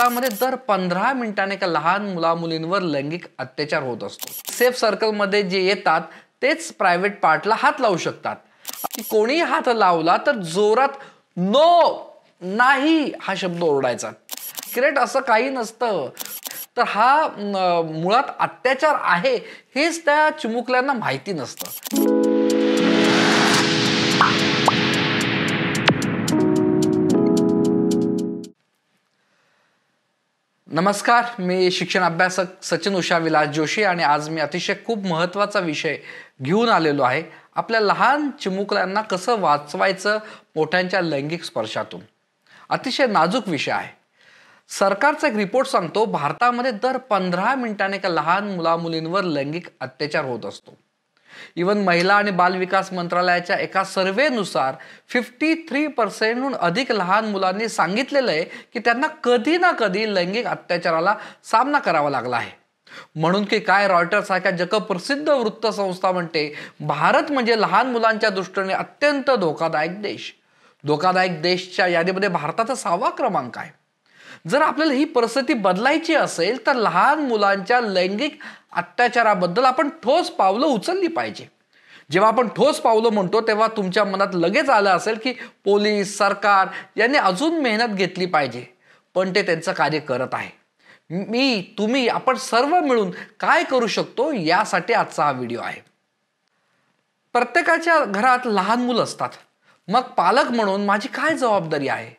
भारतामध्ये दर पंधरा मिनिटाने एका लहान मुला मुलींवर लैंगिक अत्याचार होत असतो सेफ सर्कल सर्कलमध्ये जे येतात तेच प्रायव्हेट पार्टला हात लावू शकतात कोणी हात लावला तर जोरात नो नाही हा शब्द ओरडायचा क्रिकेट असं काही नसतं तर हा मुळात अत्याचार आहे हेच त्या चिमुकल्यांना माहिती नसतं नमस्कार मी शिक्षण अभ्यासक सचिन उषा विलास जोशी आणि आज मी अतिशय खूप महत्त्वाचा विषय घेऊन आलेलो आहे आपल्या लहान चिमुकल्यांना कसं वाचवायचं मोठ्यांच्या लैंगिक स्पर्शातून अतिशय नाजूक विषय आहे सरकारचा एक रिपोर्ट सांगतो भारतामध्ये दर पंधरा मिनिटाने एका लहान मुलामुलींवर लैंगिक अत्याचार होत असतो इवन महिला आणि बाल विकास मंत्रालयाच्या एका सर्वेनुसार फिफ्टी थ्री पर्सेंटहून अधिक लहान मुलांनी सांगितलेलं आहे की त्यांना कधी ना कधी लैंगिक अत्याचाराला सामना करावा लागला आहे म्हणून की काय रॉयटर सारख्या जगप्रसिद्ध वृत्तसंस्था म्हणते भारत म्हणजे लहान मुलांच्या दृष्टीने अत्यंत धोकादायक देश धोकादायक देशच्या यादीमध्ये भारताचा सहावा क्रमांक आहे जर आपल्याला ही परिस्थिती बदलायची असेल तर लहान मुलांच्या लैंगिक अत्याचाराबद्दल आपण ठोस पावलं उचलली पाहिजे जेव्हा आपण ठोस पावलं म्हणतो तेव्हा तुमच्या मनात लगेच आलं असेल की पोलीस सरकार यांनी अजून मेहनत घेतली पाहिजे पण ते त्यांचं कार्य करत आहे मी तुम्ही आपण सर्व मिळून काय करू शकतो यासाठी आजचा हा व्हिडिओ आहे प्रत्येकाच्या घरात लहान मुलं असतात मग पालक म्हणून माझी काय जबाबदारी आहे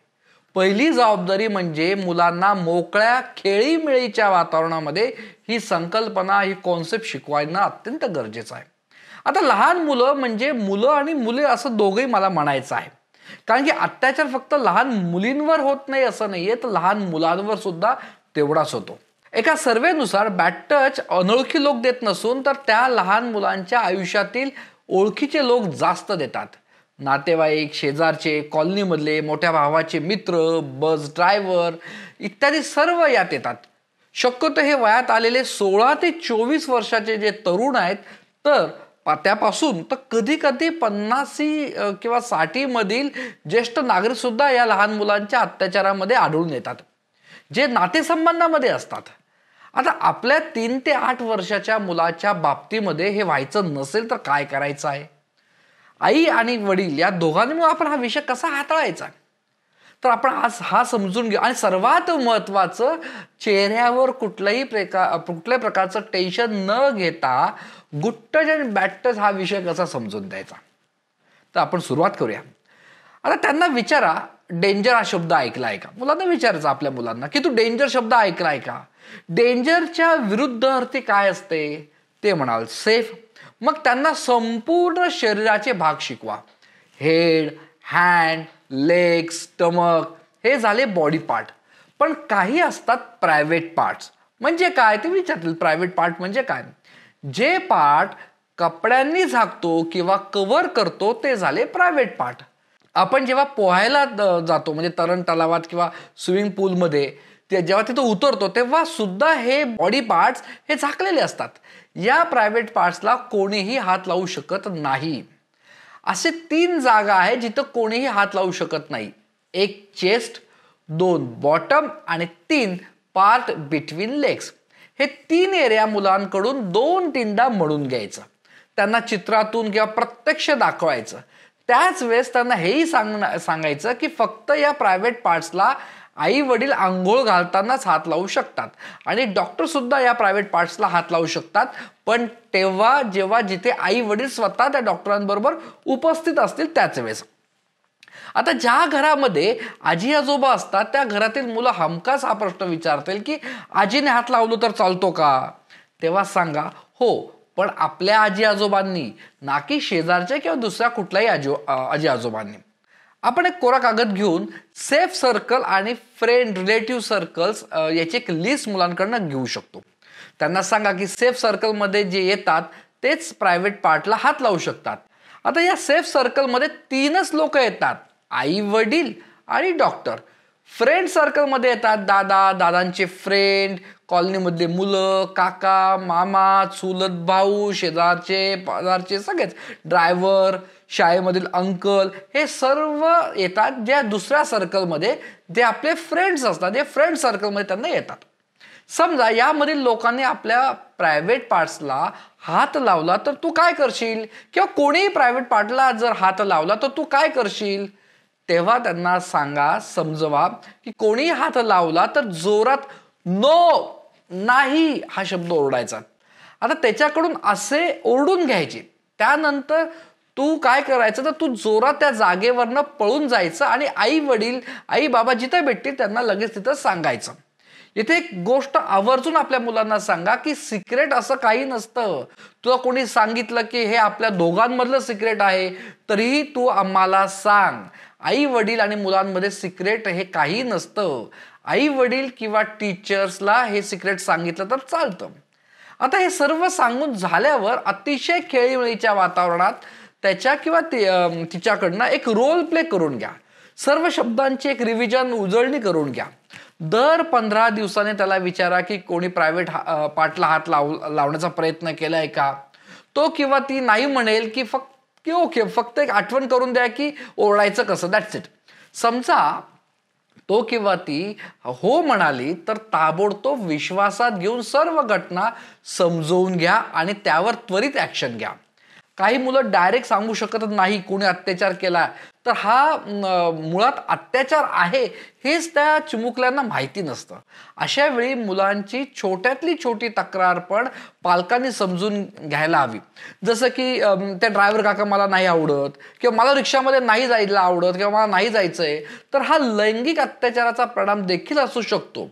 पहिली जबाबदारी म्हणजे मुलांना मोकळ्या खेळीमेळीच्या वातावरणामध्ये ही संकल्पना ही कॉन्सेप्ट शिकवायला अत्यंत गरजेचं आहे आता लहान मुलं म्हणजे मुलं आणि मुले असं दोघंही मला म्हणायचं आहे कारण की अत्याचार फक्त लहान मुलींवर होत नाही असं नाहीये तर लहान मुलांवर सुद्धा तेवढाच होतो एका सर्वेनुसार बॅट टच अनोळखी लोक देत नसून तर त्या लहान मुलांच्या आयुष्यातील ओळखीचे लोक जास्त देतात नातेवाईक शेजारचे कॉलनीमधले मोठ्या भावाचे मित्र बस ड्रायव्हर इत्यादी सर्व यात येतात शक्यतो हे वयात आलेले सोळा ते चोवीस वर्षाचे जे तरुण आहेत तर त्यापासून तर कधी कधी पन्नासी किंवा साठीमधील ज्येष्ठ नागरिकसुद्धा या लहान मुलांच्या अत्याचारामध्ये आढळून येतात जे नातेसंबंधामध्ये असतात आता आपल्या तीन ते आठ वर्षाच्या मुलाच्या बाबतीमध्ये हे व्हायचं नसेल तर काय करायचं आहे आई आणि वडील या दोघांमुळे आपण हा विषय कसा हाताळायचा तर आपण आज हा समजून घेऊ आणि सर्वात महत्त्वाचं चेहऱ्यावर कुठल्याही प्रकार कुठल्याही प्रकारचं टेन्शन न घेता गुट्टज आणि बॅट्टज हा विषय कसा समजून द्यायचा तर आपण सुरुवात करूया आता त्यांना विचारा डेंजर हा शब्द ऐकला आहे का मुलांना विचारायचं आपल्या मुलांना की तू डेंजर शब्द ऐकला आहे का डेंजरच्या विरुद्ध अर्थी काय असते ते म्हणाल सेफ मग त्यांना संपूर्ण शरीराचे भाग शिकवा हेड हँड लेग स्टमक हे झाले बॉडी पार्ट पण काही असतात प्रायव्हेट पार्ट्स म्हणजे काय ते विचारतील प्रायव्हेट पार्ट म्हणजे काय जे पार्ट कपड्यांनी झाकतो किंवा कव्हर करतो ते झाले प्रायव्हेट पार्ट आपण जेव्हा पोहायला जातो म्हणजे तरण तलावात किंवा स्विमिंग पूलमध्ये ते जेव्हा तिथं उतरतो तेव्हा सुद्धा हे बॉडी पार्ट्स हे झाकलेले असतात या प्रायव्हेट पार्ट्सला कोणीही हात लावू शकत नाही असे तीन जागा आहे जिथं कोणीही हात लावू शकत नाही एक चेस्ट दोन बॉटम आणि तीन पार्ट बिटवीन लेग्स हे तीन एरिया मुलांकडून दोन तीनदा म्हणून घ्यायचं त्यांना चित्रातून किंवा प्रत्यक्ष दाखवायचं त्याच वेळेस त्यांना हेही सांग सांगायचं की फक्त या प्रायव्हेट पार्ट्सला आई वडील आंघोळ घालतानाच हात लावू शकतात आणि डॉक्टर सुद्धा या प्रायव्हेट पार्ट्सला हात लावू शकतात पण तेव्हा जेव्हा जिथे आई वडील स्वतः त्या डॉक्टरांबरोबर उपस्थित असतील त्याच वेळेस आता ज्या घरामध्ये आजी आजोबा असतात त्या घरातील मुलं हमखास हा प्रश्न विचारतील की आजीने हात लावलो तर चालतो का तेव्हा सांगा हो पण आपल्या आजी आजोबांनी ना की शेजारच्या किंवा दुसऱ्या कुठल्याही आजो आजी आजोबांनी आपण एक कोरा कागद घेऊन सेफ सर्कल आणि फ्रेंड रिलेटिव्ह सर्कल्स याची एक लिस्ट मुलांकडनं घेऊ शकतो त्यांना सांगा की सेफ सर्कलमध्ये जे येतात तेच प्रायव्हेट पार्टला हात लावू शकतात आता या सेफ सर्कलमध्ये तीनच लोक येतात आई वडील आणि डॉक्टर फ्रेंड सर्कलमध्ये येतात दादा दादांचे फ्रेंड कॉलनीमधले मुलं काका मामा चुलत भाऊ शेजारचे पाजारचे सगळेच ड्रायव्हर शाळेमधील अंकल हे सर्व येतात ज्या दुसऱ्या सर्कलमध्ये जे आपले फ्रेंड्स असतात जे फ्रेंड सर्कलमध्ये त्यांना येतात समजा यामधील लोकांनी आपल्या प्रायव्हेट पार्ट्सला हात लावला तर तू काय करशील किंवा कोणीही प्रायव्हेट पार्टला जर हात लावला तर तू काय करशील तेव्हा त्यांना सांगा समजवा की कोणी हात लावला तर जोरात नो नाही हा शब्द ओरडायचा आता त्याच्याकडून असे ओरडून घ्यायचे त्यानंतर तू काय करायचं तर तू जोरात त्या जागेवरनं पळून जायचं आणि आई वडील आई बाबा जिथे भेटतील त्यांना लगेच तिथं सांगायचं इथे एक गोष्ट आवर्जून आपल्या मुलांना सांगा की सिक्रेट असं काही नसतं तुला कोणी सांगितलं की हे आपल्या दोघांमधलं सिक्रेट आहे तरीही तू आम्हाला सांग आई वडील आणि मुलांमध्ये सिक्रेट हे काही नसतं आई वडील किंवा टीचर्सला हे सिक्रेट सांगितलं तर चालतं आता हे सर्व सांगून झाल्यावर अतिशय खेळीमेळीच्या वातावरणात त्याच्या किंवा तिच्याकडनं एक रोल प्ले करून घ्या सर्व शब्दांची एक रिव्हिजन उजळणी करून घ्या दर पंधरा दिवसाने त्याला विचारा की कोणी प्रायव्हेट हा पाठला हात लाव लावण्याचा प्रयत्न केला आहे का तो किंवा ती नाही म्हणेल की फक्त की ओके फक्त एक आठवण करून द्या की ओरडायचं कसं दॅट्स इट समजा तो किंवा ती हो म्हणाली तर ताबडतोब विश्वासात घेऊन सर्व घटना समजवून घ्या आणि त्यावर त्वरित ॲक्शन घ्या काही मुलं डायरेक्ट सांगू शकत नाही कोणी अत्याचार केला तर हा मुळात अत्याचार आहे हेच त्या चिमुकल्यांना माहिती नसतं अशा वेळी मुलांची छोट्यातली छोटी तक्रार पण पालकांनी समजून घ्यायला हवी जसं की त्या ड्रायव्हर काका मला नाही आवडत किंवा मला रिक्षामध्ये नाही जायला आवडत किंवा मला नाही जायचं आहे तर हा लैंगिक अत्याचाराचा परिणाम देखील असू शकतो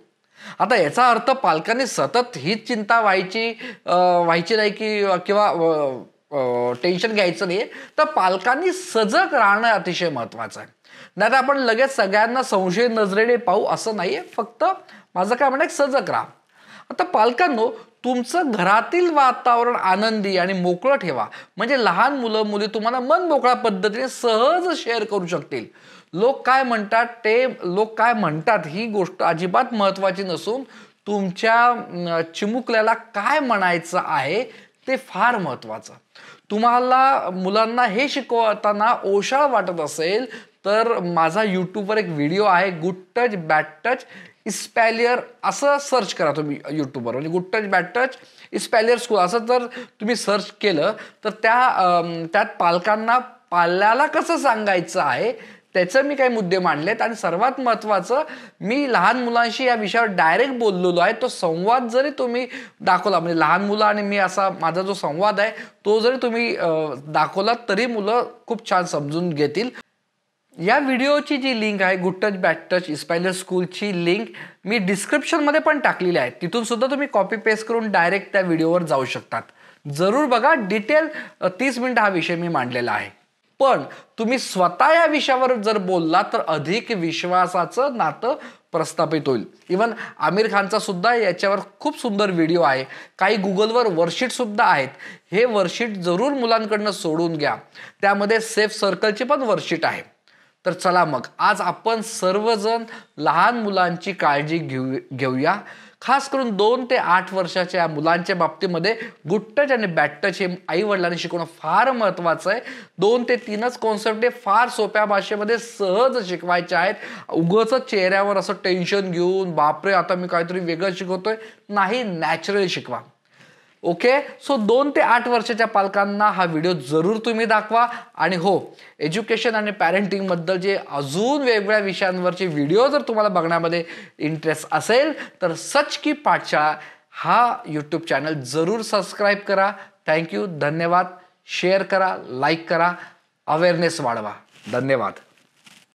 आता याचा अर्थ पालकांनी सतत हीच चिंता व्हायची व्हायची नाही की किंवा टेन्शन घ्यायचं नाही तर पालकांनी सजग राहणं अतिशय महत्त्वाचं आहे नाही तर आपण लगेच सगळ्यांना संशय नजरेने पाहू असं नाही आहे फक्त माझं काय म्हणणं सजग राहा आता पालकांनो तुमचं घरातील वातावरण आनंदी आणि मोकळं ठेवा म्हणजे लहान मुलं मुली तुम्हाला मन मोकळ्या पद्धतीने सहज शेअर करू शकतील लोक काय म्हणतात ते लोक काय म्हणतात ही गोष्ट अजिबात महत्त्वाची नसून तुमच्या चिमुकल्याला काय म्हणायचं आहे ते फार महत्वाचं तुम्हाला मुलांना हे शिकवताना ओशाळ वाटत असेल तर माझा यूट्यूबवर एक व्हिडिओ आहे गुड टच बॅड टच इस्पॅलियर असं सर्च करा तुम्ही यूट्यूबवर म्हणजे गुड टच बॅड टच इस्पॅलियर स्कूल असं जर तुम्ही सर्च केलं तर त्या त्यात पालकांना पाल्याला कसं सांगायचं आहे त्याचं मी काही मुद्दे मांडलेत आणि सर्वात महत्त्वाचं मी लहान मुलांशी या विषयावर डायरेक्ट बोललेलो आहे तो संवाद जरी तुम्ही दाखवला म्हणजे लहान मुलं आणि मी असा माझा जो संवाद आहे तो जरी तुम्ही दाखवला तरी मुलं खूप छान समजून घेतील या व्हिडिओची जी लिंक आहे गुड टच बॅट टच इस्पायलर स्कूलची लिंक मी डिस्क्रिप्शनमध्ये पण टाकलेली आहे तिथून सुद्धा तुम्ही कॉपी पेस्ट करून डायरेक्ट त्या व्हिडिओवर जाऊ शकतात जरूर बघा डिटेल तीस मिनटं हा विषय मी मांडलेला आहे पण तुम्ही स्वतः या विषयावर जर बोलला तर अधिक विश्वासाचं नातं प्रस्थापित होईल इवन आमिर खानचा सुद्धा याच्यावर खूप सुंदर व्हिडिओ आहे काही गुगलवर वर्कशीट सुद्धा आहेत हे वर्कशीट जरूर मुलांकडनं सोडून घ्या त्यामध्ये सेफ सर्कलची पण वर्कशीट आहे तर चला मग आज आपण सर्वजण लहान मुलांची काळजी घेऊ घेऊया खास करून दोन ते आठ वर्षाच्या मुलांच्या बाबतीमध्ये गुट्टच आणि बॅट्टच हे आई वडिलांनी शिकवणं फार महत्वाचं आहे दोन ते तीनच कॉन्सेप्ट हे फार सोप्या भाषेमध्ये सहज शिकवायचे आहेत उगच चेहऱ्यावर असं टेन्शन घेऊन बापरे आता मी काहीतरी वेगळं शिकवतोय नाही नॅचरली शिकवा ओके सो दोन ते आठ वर्षाच्या पालकांना हा व्हिडिओ जरूर तुम्ही दाखवा आणि हो एज्युकेशन आणि पॅरेंटिंगबद्दल जे अजून वेगवेगळ्या विषयांवरचे व्हिडिओ जर तुम्हाला बघण्यामध्ये इंटरेस्ट असेल तर सच की पाठशाळा हा यूट्यूब चॅनल जरूर सबस्क्राईब करा थँक्यू धन्यवाद शेअर करा लाईक करा अवेअरनेस वाढवा धन्यवाद